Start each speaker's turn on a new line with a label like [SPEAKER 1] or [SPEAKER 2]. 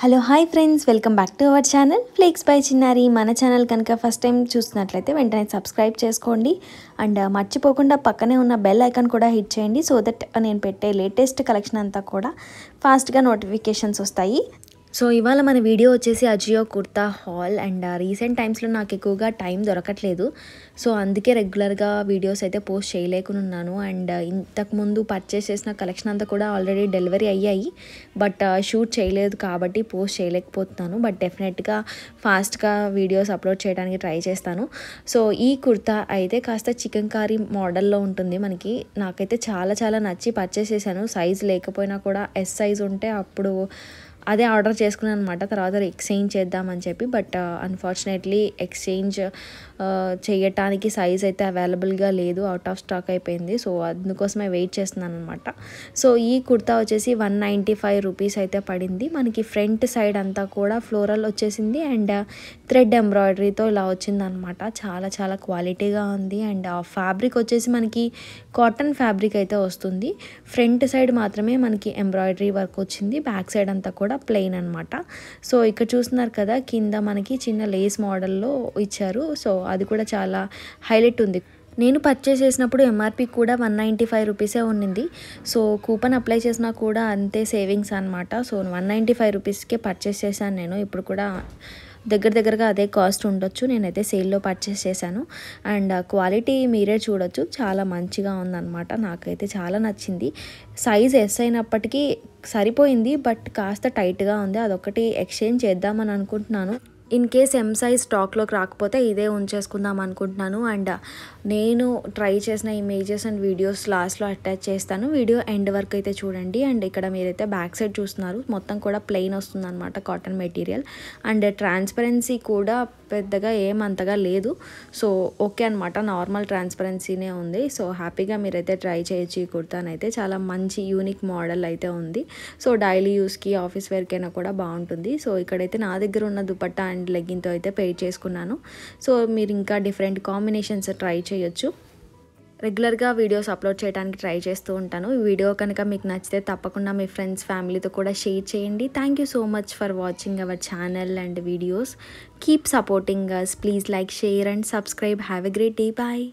[SPEAKER 1] hello hi friends welcome back to our channel flakes by Chinnari మన channel కనుక first time చూసినట్లయితే వెంటనే subscribe చేసుకోండి అండ్ మర్చిపోకుండా పక్కనే ఉన్న బెల్ ఐకాన్ కూడా హిట్ చేయండి సో దట్ నేను పెట్టే లేటెస్ట్ కలెక్షన్ అంతా కూడా ఫాస్ట్గా నోటిఫికేషన్స్ వస్తాయి సో ఇవాళ మన వీడియో వచ్చేసి Ajio kurta haul and recent టైమ్స్లో నాకు ఎక్కువగా టైం దొరకట్లేదు సో అందుకే రెగ్యులర్గా వీడియోస్ అయితే పోస్ట్ చేయలేకున్నాను అండ్ ఇంతకుముందు పర్చేస్ చేసిన కలెక్షన్ అంతా కూడా ఆల్రెడీ డెలివరీ అయ్యాయి బట్ షూట్ చేయలేదు కాబట్టి పోస్ట్ చేయలేకపోతున్నాను బట్ డెఫినెట్గా ఫాస్ట్గా వీడియోస్ అప్లోడ్ చేయడానికి ట్రై చేస్తాను సో ఈ కుర్తా అయితే కాస్త చికెన్ కారీ మోడల్లో ఉంటుంది మనకి నాకైతే చాలా చాలా నచ్చి పర్చేస్ చేశాను సైజ్ లేకపోయినా కూడా ఎస్ సైజ్ ఉంటే అప్పుడు అదే ఆర్డర్ చేసుకున్నాను అనమాట తర్వాత ఎక్స్చేంజ్ చేద్దామని చెప్పి బట్ అన్ఫార్చునేట్లీ ఎక్స్చేంజ్ చేయటానికి సైజ్ అయితే అవైలబుల్గా లేదు అవుట్ ఆఫ్ స్టాక్ అయిపోయింది సో అందుకోసమే వెయిట్ చేస్తున్నాను అనమాట సో ఈ కుర్తా వచ్చేసి వన్ నైంటీ ఫైవ్ రూపీస్ అయితే పడింది మనకి ఫ్రంట్ సైడ్ అంతా కూడా ఫ్లోరల్ వచ్చేసింది అండ్ థ్రెడ్ ఎంబ్రాయిడరీతో ఇలా వచ్చిందనమాట చాలా చాలా క్వాలిటీగా ఉంది అండ్ ఆ ఫ్యాబ్రిక్ వచ్చేసి మనకి కాటన్ ఫ్యాబ్రిక్ అయితే వస్తుంది ఫ్రంట్ సైడ్ మాత్రమే మనకి ఎంబ్రాయిడరీ వర్క్ వచ్చింది బ్యాక్ సైడ్ అంతా కూడా కూడా ప్లెయిన్ అనమాట సో ఇక్కడ చూస్తున్నారు కదా కింద మనకి చిన్న లేస్ మోడల్లో ఇచ్చారు సో అది కూడా చాలా హైలైట్ ఉంది నేను పర్చేస్ చేసినప్పుడు ఎంఆర్పి కూడా వన్ నైంటీ ఫైవ్ రూపీసే ఉండింది సో కూపన్ అప్లై చేసినా కూడా అంతే సేవింగ్స్ అనమాట సో వన్ నైంటీ ఫైవ్ రూపీస్కే పర్చేస్ చేశాను నేను ఇప్పుడు కూడా దగ్గర దగ్గరగా అదే కాస్ట్ ఉండొచ్చు నేనైతే సేల్లో పర్చేస్ చేశాను అండ్ క్వాలిటీ మీరే చూడొచ్చు చాలా మంచిగా ఉందన్నమాట నాకైతే చాలా నచ్చింది సైజ్ ఎస్ అయినప్పటికీ సరిపోయింది బట్ కాస్త టైట్గా ఉంది అదొకటి ఎక్స్చేంజ్ చేద్దామని అనుకుంటున్నాను ఇన్ కేస్ ఎం సైజ్ స్టాక్లోకి రాకపోతే ఇదే ఉంచేసుకుందాం అనుకుంటున్నాను అండ్ నేను ట్రై చేసిన ఇమేజెస్ అండ్ వీడియోస్ లాస్ట్లో అటాచ్ చేస్తాను వీడియో ఎండ్ వరకు అయితే చూడండి అండ్ ఇక్కడ మీరైతే బ్యాక్ సైడ్ చూస్తున్నారు మొత్తం కూడా ప్లెయిన్ వస్తుంది అనమాట కాటన్ మెటీరియల్ అండ్ ట్రాన్స్పరెన్సీ కూడా పెద్దగా ఏమంతగా లేదు సో ఓకే అనమాట నార్మల్ ట్రాన్స్పరెన్సీనే ఉంది సో హ్యాపీగా మీరైతే ట్రై చేయొచ్చు ఈ కుర్తానైతే చాలా మంచి యూనిక్ మోడల్ అయితే ఉంది సో డైలీ యూస్కి ఆఫీస్ వేర్కైనా కూడా బాగుంటుంది సో ఇక్కడైతే నా దగ్గర ఉన్న దుపట్టా అండ్ లెగ్గింగ్తో అయితే పే చేసుకున్నాను సో మీరు ఇంకా డిఫరెంట్ కాంబినేషన్స్ ట్రై చేయొచ్చు రెగ్యులర్గా వీడియోస్ అప్లోడ్ చేయడానికి ట్రై చేస్తూ ఉంటాను ఈ వీడియో కనుక మీకు నచ్చితే తప్పకుండా మీ ఫ్రెండ్స్ ఫ్యామిలీతో కూడా షేర్ చేయండి thank you so much for watching our channel and videos keep supporting us please like share and subscribe have a great day bye